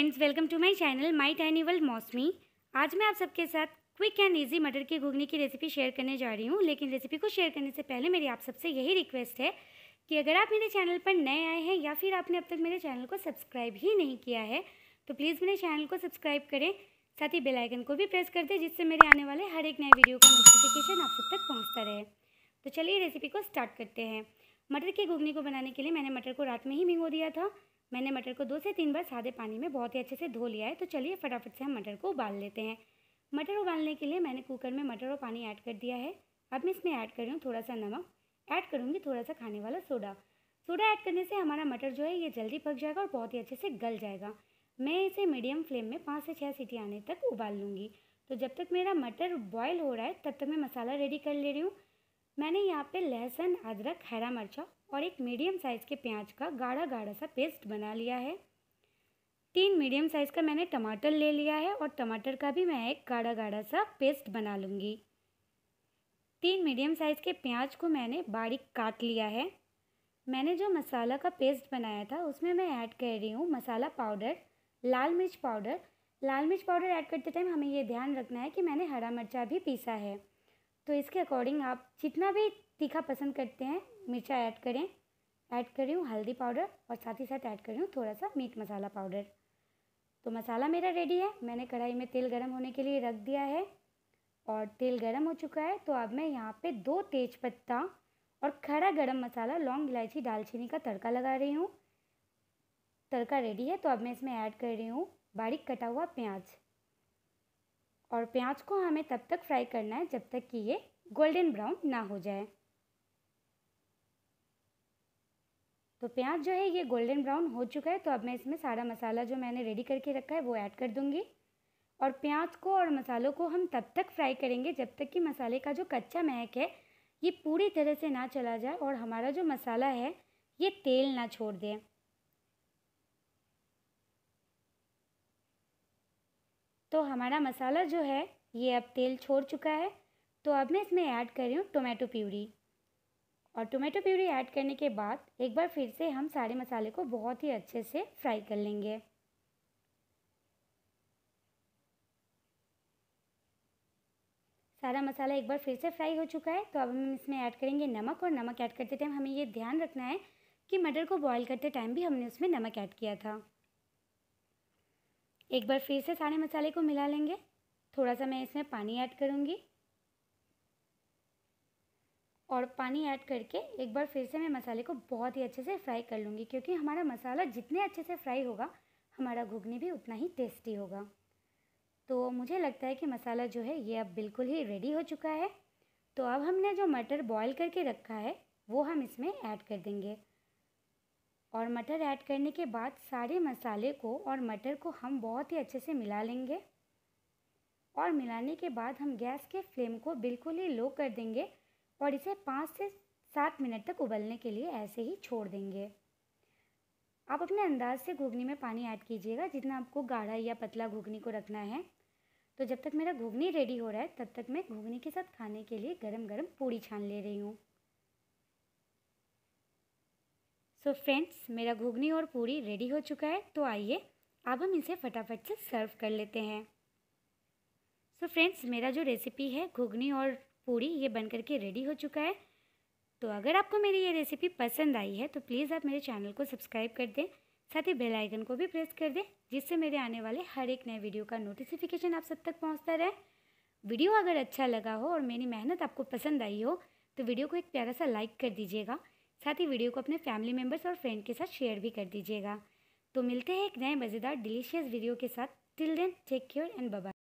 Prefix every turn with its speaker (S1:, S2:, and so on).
S1: friends welcome to my channel my tiny world Mausami आज मैं आप सबके साथ क्विक एंड इजी मटर के घुगने की रेसिपी शेयर करने जा रही हूँ लेकिन रेसिपी को शेयर करने से पहले मेरी आप सबसे यही रिक्वेस्ट है कि अगर आप मेरे चैनल पर नए आए हैं या फिर आपने अब तक मेरे चैनल को सब्सक्राइब ही नहीं किया है तो प्लीज़ मेरे चैनल को सब्सक्राइब करें साथ ही बेलाइकन को भी प्रेस कर दें जिससे मेरे आने वाले हर एक नए वीडियो का नोटिफिकेशन आप सब तक पहुँचता रहे तो चलिए रेसिपी को स्टार्ट करते हैं मटर के घुगने को बनाने के लिए मैंने मटर को रात में ही भिंगो दिया था मैंने मटर को दो से तीन बार सादे पानी में बहुत ही अच्छे से धो लिया है तो चलिए फटाफट से हम मटर को उबाल लेते हैं मटर उबालने के लिए मैंने कुकर में मटर और पानी ऐड कर दिया है अब मैं इसमें ऐड कर रही हूँ थोड़ा सा नमक ऐड करूँगी थोड़ा सा खाने वाला सोडा सोडा ऐड करने से हमारा मटर जो है ये जल्दी पक जाएगा और बहुत ही अच्छे से गल जाएगा मैं इसे मीडियम फ्लेम में पाँच से छः सीटी आने तक उबाल लूँगी तो जब तक मेरा मटर बॉयल हो रहा है तब तक मैं मसाला रेडी कर ले रही हूँ मैंने यहाँ पे लहसुन अदरक हरा मिर्चा और एक मीडियम साइज़ के प्याज का गाढ़ा गाढ़ा सा पेस्ट बना लिया है तीन मीडियम साइज़ का मैंने टमाटर ले लिया है और टमाटर का भी मैं एक गाढ़ा गाढ़ा सा पेस्ट बना लूँगी तीन मीडियम साइज़ के प्याज को मैंने बारीक काट लिया है मैंने जो मसाला का पेस्ट बनाया था उसमें मैं ऐड कर रही हूँ मसाला पाउडर लाल मिर्च पाउडर लाल मिर्च पाउडर ऐड करते टाइम हमें ये ध्यान रखना है कि मैंने हरा मिर्चा भी पीसा है तो इसके अकॉर्डिंग आप जितना भी तीखा पसंद करते हैं मिर्चा ऐड करें ऐड कर रही हूँ हल्दी पाउडर और साथ ही साथ ऐड कर रही हूँ थोड़ा सा मीट मसाला पाउडर तो मसाला मेरा रेडी है मैंने कढ़ाई में तेल गर्म होने के लिए रख दिया है और तेल गर्म हो चुका है तो अब मैं यहाँ पे दो तेज पत्ता और खड़ा गरम मसाला लौंग इलायची दालचीनी का तड़का लगा रही हूँ तड़का रेडी है तो अब मैं इसमें ऐड कर रही हूँ बारीक कटा हुआ प्याज और प्याज को हमें तब तक फ्राई करना है जब तक कि ये गोल्डन ब्राउन ना हो जाए तो प्याज जो है ये गोल्डन ब्राउन हो चुका है तो अब मैं इसमें सारा मसाला जो मैंने रेडी करके रखा है वो ऐड कर दूँगी और प्याज को और मसालों को हम तब तक फ्राई करेंगे जब तक कि मसाले का जो कच्चा महक है ये पूरी तरह से ना चला जाए और हमारा जो मसाला है ये तेल ना छोड़ दें तो हमारा मसाला जो है ये अब तेल छोड़ चुका है तो अब मैं इसमें ऐड कर रही हूँ टोमेटो प्यूरी और टोमेटो प्यूरी ऐड करने के बाद एक बार फिर से हम सारे मसाले को बहुत ही अच्छे से फ्राई कर लेंगे सारा मसाला एक बार फिर से फ्राई हो चुका है तो अब हम इसमें ऐड करेंगे नमक और नमक ऐड करते टाइम हमें ये ध्यान रखना है कि मटर को बॉईल करते टाइम भी हमने उसमें नमक ऐड किया था एक बार फिर से सारे मसाले को मिला लेंगे थोड़ा सा मैं इसमें पानी ऐड करूँगी और पानी ऐड करके एक बार फिर से मैं मसाले को बहुत ही अच्छे से फ्राई कर लूँगी क्योंकि हमारा मसाला जितने अच्छे से फ्राई होगा हमारा घुगनी भी उतना ही टेस्टी होगा तो मुझे लगता है कि मसाला जो है ये अब बिल्कुल ही रेडी हो चुका है तो अब हमने जो मटर बॉईल करके रखा है वो हम इसमें ऐड कर देंगे और मटर ऐड करने के बाद सारे मसाले को और मटर को हम बहुत ही अच्छे से मिला लेंगे और मिलाने के बाद हम गैस के फ्लेम को बिल्कुल ही लो कर देंगे और इसे पाँच से सात मिनट तक उबलने के लिए ऐसे ही छोड़ देंगे आप अपने अंदाज से घुगनी में पानी ऐड कीजिएगा जितना आपको गाढ़ा या पतला घुगनी को रखना है तो जब तक मेरा घुगनी रेडी हो रहा है तब तक मैं घुगनी के साथ खाने के लिए गरम गरम पूड़ी छान ले रही हूँ सो so फ्रेंड्स मेरा घुगनी और पूरी रेडी हो चुका है तो आइए अब हम इसे फटाफट से सर्व कर लेते हैं सो so फ्रेंड्स मेरा जो रेसिपी है घुगनी और पूरी ये बनकर के रेडी हो चुका है तो अगर आपको मेरी ये रेसिपी पसंद आई है तो प्लीज़ आप मेरे चैनल को सब्सक्राइब कर दें साथ ही बेल आइकन को भी प्रेस कर दें जिससे मेरे आने वाले हर एक नए वीडियो का नोटिफिकेशन आप सब तक पहुंचता रहे वीडियो अगर अच्छा लगा हो और मेरी मेहनत आपको पसंद आई हो तो वीडियो को एक प्यारा सा लाइक कर दीजिएगा साथ ही वीडियो को अपने फैमिली मेम्बर्स और फ्रेंड के साथ शेयर भी कर दीजिएगा तो मिलते हैं एक नए मज़ेदार डिलीशियस वीडियो के साथ till then take care and bye